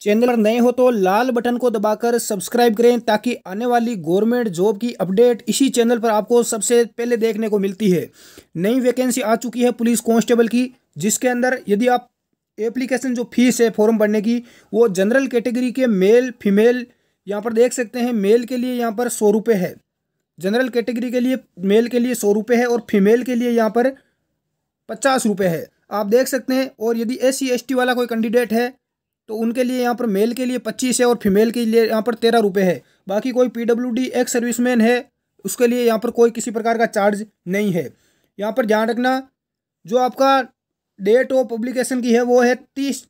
channel पर नए हो तो लाल बटन को दबाकर सब्सक्राइब करें ताकि आने वाली गवर्नमेंट जॉब की अपडेट इसी चैनल पर आपको सबसे पहले देखने को मिलती है नई वैकेंसी आ चुकी है पुलिस कांस्टेबल की जिसके अंदर यदि आप एप्लीकेशन जो फीस है फॉर्म भरने की वो जनरल कैटेगरी के मेल फीमेल यहाँ पर देख सकते हैं मेल के लिए यहाँ पर सौ रुपये है जनरल कैटेगरी के लिए मेल के लिए सौ रुपये है और फीमेल के लिए यहाँ पर पचास रुपये है आप देख सकते हैं और यदि एस सी वाला कोई कैंडिडेट है तो उनके लिए यहाँ पर मेल के लिए पच्चीस है और फीमेल के लिए यहाँ पर तेरह रुपये है बाकी कोई P W D ex serviceman है उसके लिए यहाँ पर कोई किसी प्रकार का चार्ज नहीं है यहाँ पर ध्यान रखना जो आपका डेट ऑफ पब्लिकेशन की है वो है तीस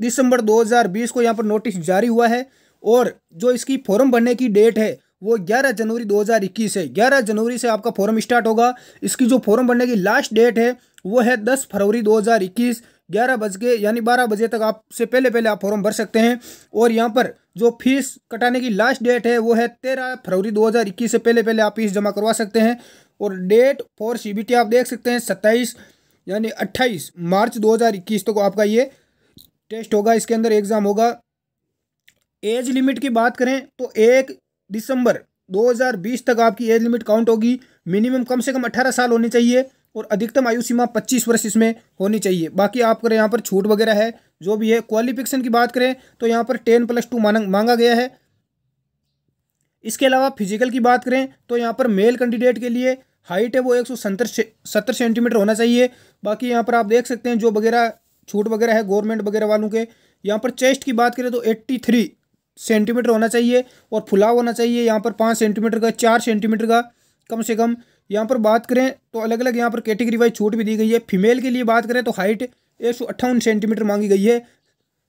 दिसंबर दो हज़ार बीस को यहाँ पर नोटिस जारी हुआ है और जो इसकी फॉर्म भरने की डेट है वो ग्यारह जनवरी दो हज़ार इक्कीस है ग्यारह जनवरी से आपका फॉर्म स्टार्ट होगा इसकी जो फॉर्म भरने की लास्ट डेट है वो है दस फरवरी दो हज़ार इक्कीस ग्यारह बज के यानी बारह बजे तक आपसे पहले पहले आप फॉर्म भर सकते हैं और यहाँ पर जो फीस कटाने की लास्ट डेट है वो है तेरह फरवरी इक्कीस से पहले पहले आप फीस जमा करवा सकते हैं और डेट फॉर सी आप देख सकते हैं सत्ताईस यानी अट्ठाईस मार्च इक्कीस तक तो आपका ये टेस्ट होगा इसके अंदर एग्ज़ाम होगा एज लिमिट की बात करें तो एक दिसंबर 2020 तक आपकी एज लिमिट काउंट होगी मिनिमम कम से कम 18 साल होनी चाहिए और अधिकतम आयु सीमा पच्चीस वर्ष इसमें होनी चाहिए बाकी आप करें यहाँ पर छूट वगैरह है जो भी है क्वालिफिकेशन की बात करें तो यहाँ पर टेन प्लस टू मांगा गया है इसके अलावा फिजिकल की बात करें तो यहाँ पर मेल कैंडिडेट के लिए हाइट है वो एक सौ सत्तर सेंटीमीटर होना चाहिए बाकी यहाँ पर आप देख सकते हैं जो वगैरह छूट वगैरह है गवर्नमेंट वगैरह वालों के यहाँ पर चेस्ट की बात करें तो एट्टी थ्री सेंटीमीटर होना चाहिए और फुलाव होना चाहिए यहाँ पर पाँच सेंटीमीटर का चार सेंटीमीटर का कम से कम यहाँ पर बात करें तो अलग अलग यहाँ पर कैटेगरी वाइज छूट भी दी गई है फीमेल के लिए बात करें तो हाइट एक सेंटीमीटर मांगी गई है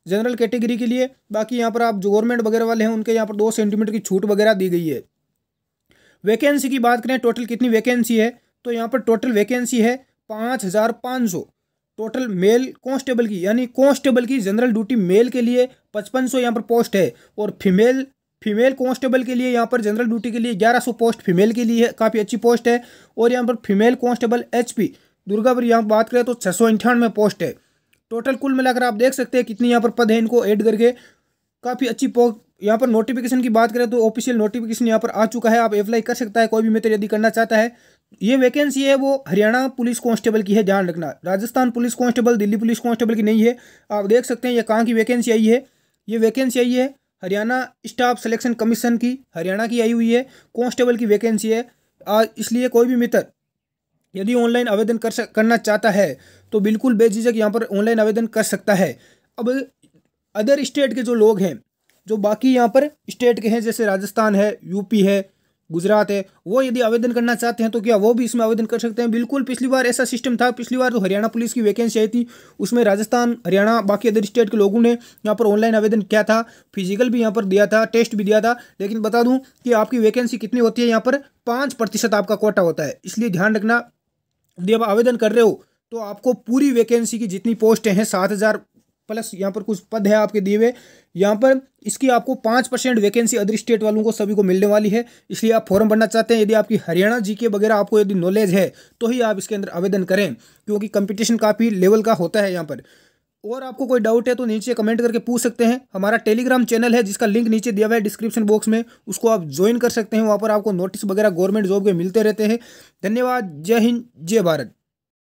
जनरल कैटेगरी के लिए बाकी यहाँ पर आप जो गवर्नमेंट वगैरह वाले हैं उनके यहाँ पर दो सेंटीमीटर की छूट वगैरह दी गई है वैकेंसी की बात करें टोटल कितनी वैकेंसी है तो यहाँ पर टोटल वैकेंसी है पाँच हज़ार पाँच सौ टोटल मेल कॉन्स्टेबल की यानी कॉन्स्टेबल की जनरल ड्यूटी मेल के लिए पचपन सौ यहाँ पर पोस्ट है और फीमेल फीमेल कांस्टेबल के लिए यहाँ पर जनरल ड्यूटी के लिए 1100 पोस्ट फीमेल के लिए काफ़ी अच्छी पोस्ट है और यहाँ पर फीमेल कांस्टेबल एचपी दुर्गापुर यहाँ पर बात करें तो छः सौ अंठानवे पोस्ट है टोटल कुल मिलाकर आप देख सकते हैं कितनी यहाँ पर पद है इनको ऐड करके काफ़ी अच्छी पोस्ट यहाँ पर नोटिफिकेशन की बात करें तो ऑफिशियल नोटिफिकेशन यहाँ पर आ चुका है आप अप्लाई कर सकता है कोई भी मित्र यदि करना चाहता है ये वैकेंसी है वो हरियाणा पुलिस कांस्टेबल की है ध्यान रखना Rajasthan police constable Delhi police constable की नहीं है आप देख सकते हैं ये कहाँ की वैकेंसी आई है ये वैकेंसी आई है हरियाणा स्टाफ सिलेक्शन कमीशन की हरियाणा की आई हुई है कांस्टेबल की वैकेंसी है इसलिए कोई भी मित्र यदि ऑनलाइन आवेदन कर सक, करना चाहता है तो बिल्कुल बेझिझक यहाँ पर ऑनलाइन आवेदन कर सकता है अब अदर स्टेट के जो लोग हैं जो बाकी यहाँ पर स्टेट के हैं जैसे राजस्थान है यूपी है गुजरात है वो यदि आवेदन करना चाहते हैं तो क्या वो भी इसमें आवेदन कर सकते हैं बिल्कुल पिछली बार ऐसा सिस्टम था पिछली बार तो हरियाणा पुलिस की वैकेंसी आई थी उसमें राजस्थान हरियाणा बाकी अदर स्टेट के लोगों ने यहाँ पर ऑनलाइन आवेदन किया था फिजिकल भी यहाँ पर दिया था टेस्ट भी दिया था लेकिन बता दूँ कि आपकी वैकेंसी कितनी होती है यहाँ पर पाँच प्रतिशत आपका कोटा होता है इसलिए ध्यान रखना यदि आप आवेदन कर रहे हो तो आपको पूरी वैकेंसी की जितनी पोस्ट हैं सात हज़ार प्लस यहाँ पर कुछ पद है आपके दिए हुए यहाँ पर इसकी आपको पाँच परसेंट वैकेंसी अदर स्टेट वालों को सभी को मिलने वाली है इसलिए आप फॉर्म भरना चाहते हैं यदि आपकी हरियाणा जी के वगैरह आपको यदि नॉलेज है तो ही आप इसके अंदर आवेदन करें क्योंकि कंपटीशन काफ़ी लेवल का होता है यहाँ पर और आपको कोई डाउट है तो नीचे कमेंट करके पूछ सकते हैं हमारा टेलीग्राम चैनल है जिसका लिंक नीचे दिया हुआ है डिस्क्रिप्शन बॉक्स में उसको आप ज्वाइन कर सकते हैं वहाँ पर आपको नोटिस वगैरह गवर्नमेंट जॉब के मिलते रहते हैं धन्यवाद जय हिंद जय भारत